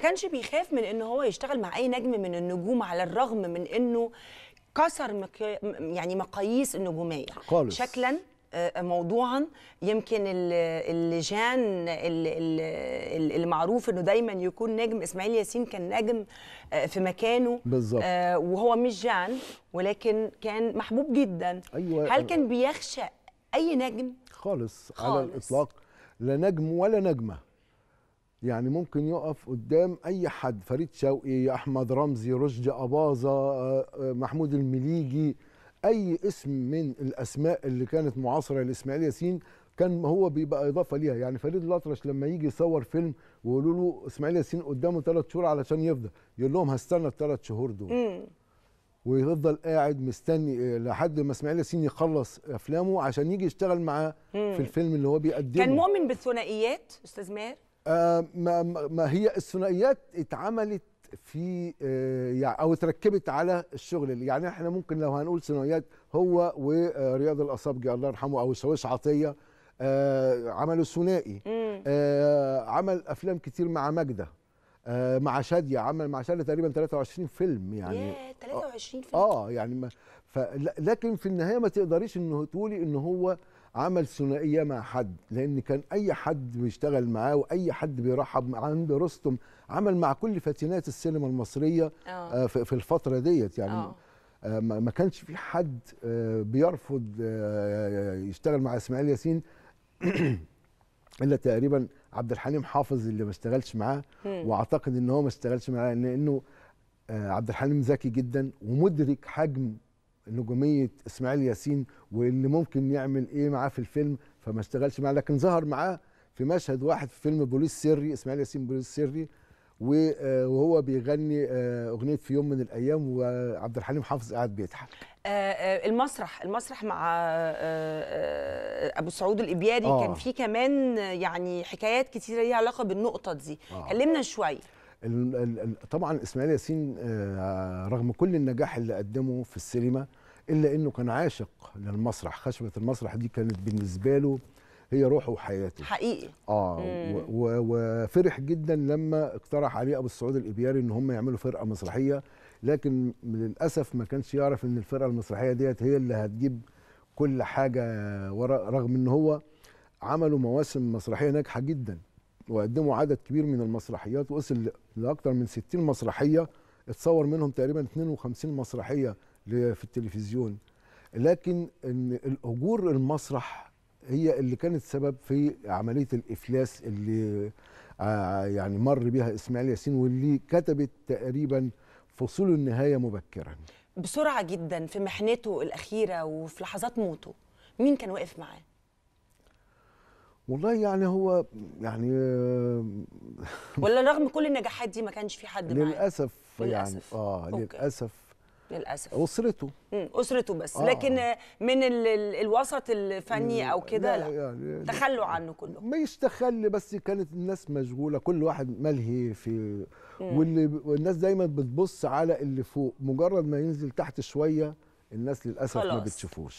ما كانش بيخاف من ان هو يشتغل مع اي نجم من النجوم على الرغم من انه كسر مك... يعني مقاييس النجوميه خالص شكلا آه، موضوعا يمكن الجان المعروف انه دايما يكون نجم اسماعيل ياسين كان نجم آه، في مكانه بالظبط آه، وهو مش جان ولكن كان محبوب جدا أيوة هل كان بيخشى اي نجم خالص, خالص. على الاطلاق لا نجم ولا نجمه يعني ممكن يقف قدام اي حد فريد شوقي احمد رمزي رشدي اباظه آه، آه، محمود المليجي اي اسم من الاسماء اللي كانت معاصره لاسماعيل ياسين كان هو بيبقى اضافه ليها يعني فريد الاطرش لما يجي يصور فيلم ويقولوا له اسماعيل ياسين قدامه ثلاث شهور علشان يفضى يقول لهم هستنى الثلاث شهور دول ويفضل قاعد مستني آه، لحد ما اسماعيل ياسين يخلص افلامه عشان يجي يشتغل معاه في الفيلم اللي هو بيقدمه كان مؤمن بالثنائيات استاذ مير آه، ما, ما هي الثنائيات اتعملت في يعني او اتركبت على الشغل اللي يعني احنا ممكن لو هنقول ثنائيات هو ورياض الاصابجي الله يرحمه او سويس عطيه آه، عملوا ثنائي عمل افلام كتير مع ماجده آه، مع شاديه عمل مع شاديه تقريبا 23 فيلم يعني 23 فيلم اه يعني ما لكن في النهايه ما تقدريش انه تقولي ان هو عمل ثنائيه مع حد لان كان اي حد بيشتغل معاه واي حد بيرحب عند رستم عمل مع كل فتيات السينما المصريه آه, آه، في الفتره ديت يعني أوه. آه، ما كانش في حد بيرفض يشتغل مع اسماعيل ياسين الا تقريبا عبد الحليم حافظ اللي ما اشتغلش معاه واعتقد ان هو ما اشتغلش معاه لانه آه، عبد الحليم ذكي جدا ومدرك حجم نجوميه اسماعيل ياسين واللي ممكن يعمل ايه معاه في الفيلم فما اشتغلش معاه لكن ظهر معاه في مشهد واحد في فيلم بوليس سري اسماعيل ياسين بوليس سري وهو بيغني آه، اغنيه في يوم من الايام وعبد الحليم حافظ قاعد بيضحك آه، آه، المسرح المسرح مع ابو سعود الابياري آه. كان في كمان يعني حكايات كتيره ليها علاقه بالنقطه دي آه. كلمنا شويه طبعا اسماعيل ياسين رغم كل النجاح اللي قدمه في السينما الا انه كان عاشق للمسرح خشبه المسرح دي كانت بالنسبه له هي روحه وحياته حقيقي اه وفرح جدا لما اقترح عليه ابو السعود الابياري ان هم يعملوا فرقه مسرحيه لكن للاسف ما كانش يعرف ان الفرقه المسرحيه ديت هي اللي هتجيب كل حاجه رغم ان هو عملوا مواسم مسرحيه ناجحه جدا وقدموا عدد كبير من المسرحيات وصل لاكثر من 60 مسرحيه اتصور منهم تقريبا 52 مسرحيه في التلفزيون لكن ان الاجور المسرح هي اللي كانت سبب في عمليه الافلاس اللي آه، يعني مر بها اسماعيل ياسين واللي كتبت تقريبا فصول النهايه مبكرا بسرعه جدا في محنته الاخيره وفي لحظات موته مين كان واقف معاه والله يعني هو يعني آه، ولا رغم كل النجاحات دي ما كانش في حد معاه للاسف يعني للأسف. اه أوكي. للاسف للاسف اسرته اسرته بس آه لكن من ال الوسط الفني او كده لا, لا. يعني تخلوا عنه كله مش تخلي بس كانت الناس مشغوله كل واحد ملهي في واللي والناس دايما بتبص على اللي فوق مجرد ما ينزل تحت شويه الناس للاسف خلاص. ما بتشوفوش